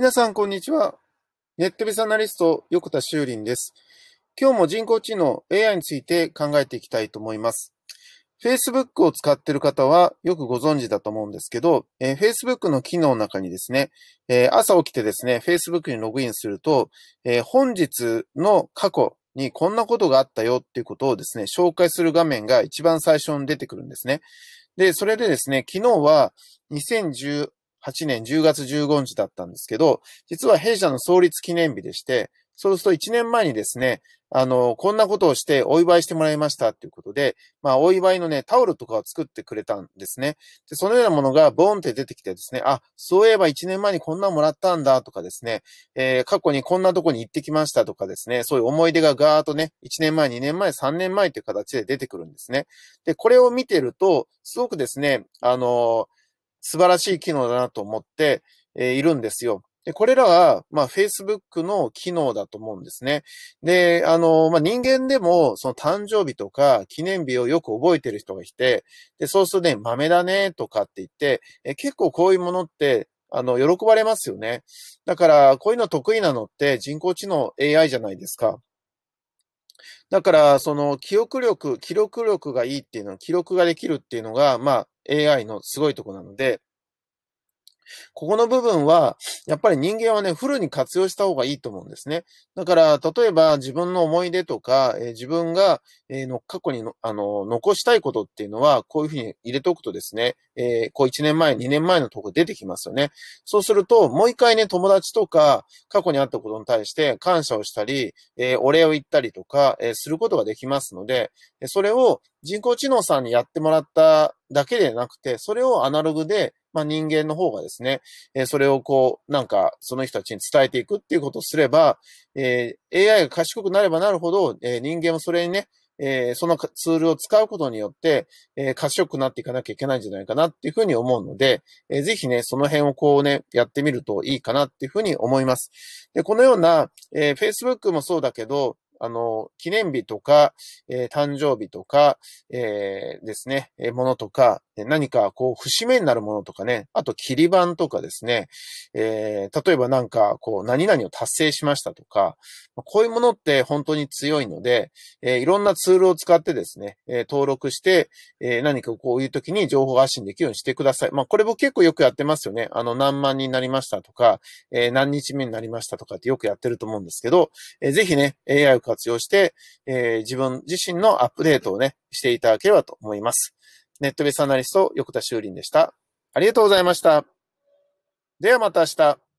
皆さん、こんにちは。ネットビスアナリスト、横田修林です。今日も人工知能 AI について考えていきたいと思います。Facebook を使っている方はよくご存知だと思うんですけど、えー、Facebook の機能の中にですね、えー、朝起きてですね、Facebook にログインすると、えー、本日の過去にこんなことがあったよっていうことをですね、紹介する画面が一番最初に出てくるんですね。で、それでですね、昨日は2018年10月15日だったんですけど、実は弊社の創立記念日でして、そうすると1年前にですね、あの、こんなことをしてお祝いしてもらいましたっていうことで、まあ、お祝いのね、タオルとかを作ってくれたんですね。で、そのようなものがボーンって出てきてですね、あ、そういえば1年前にこんなもらったんだとかですね、えー、過去にこんなとこに行ってきましたとかですね、そういう思い出がガーッとね、1年前、2年前、3年前という形で出てくるんですね。で、これを見てると、すごくですね、あのー素晴らしい機能だなと思って、えいるんですよ。で、これらは、まあ、Facebook の機能だと思うんですね。で、あの、まあ、人間でも、その誕生日とか記念日をよく覚えてる人がいて、で、そうするとね、豆だね、とかって言って、え結構こういうものって、あの、喜ばれますよね。だから、こういうの得意なのって人工知能 AI じゃないですか。だから、その記憶力、記録力がいいっていうの記録ができるっていうのが、まあ、AI のすごいとこなので、ここの部分は、やっぱり人間はね、フルに活用した方がいいと思うんですね。だから、例えば自分の思い出とか、えー、自分が、えー、の過去にの、あの、残したいことっていうのは、こういうふうに入れておくとですね、えー、こう1年前、2年前のとこ出てきますよね。そうすると、もう一回ね、友達とか、過去にあったことに対して感謝をしたり、えお礼を言ったりとか、えすることができますので、それを人工知能さんにやってもらっただけでなくて、それをアナログでまあ、人間の方がですね、えー、それをこう、なんか、その人たちに伝えていくっていうことをすれば、えー、AI が賢くなればなるほど、えー、人間もそれにね、えー、そのツールを使うことによって、えー、賢くなっていかなきゃいけないんじゃないかなっていうふうに思うので、えー、ぜひね、その辺をこうね、やってみるといいかなっていうふうに思います。で、このような、えー、Facebook もそうだけど、あの、記念日とか、えー、誕生日とか、えー、ですね、えー、ものとか、何かこう、節目になるものとかね、あと切り板とかですね、えー、例えばなんか、こう、何々を達成しましたとか、こういうものって本当に強いので、えー、いろんなツールを使ってですね、えー、登録して、えー、何かこういう時に情報発信できるようにしてください。まあ、これも結構よくやってますよね。あの、何万人になりましたとか、えー、何日目になりましたとかってよくやってると思うんですけど、えー、ぜひね、AI を活用して、えー、自分自身のアップデートをね、していただければと思います。ネットベースアナリスト、横田修林でした。ありがとうございました。ではまた明日。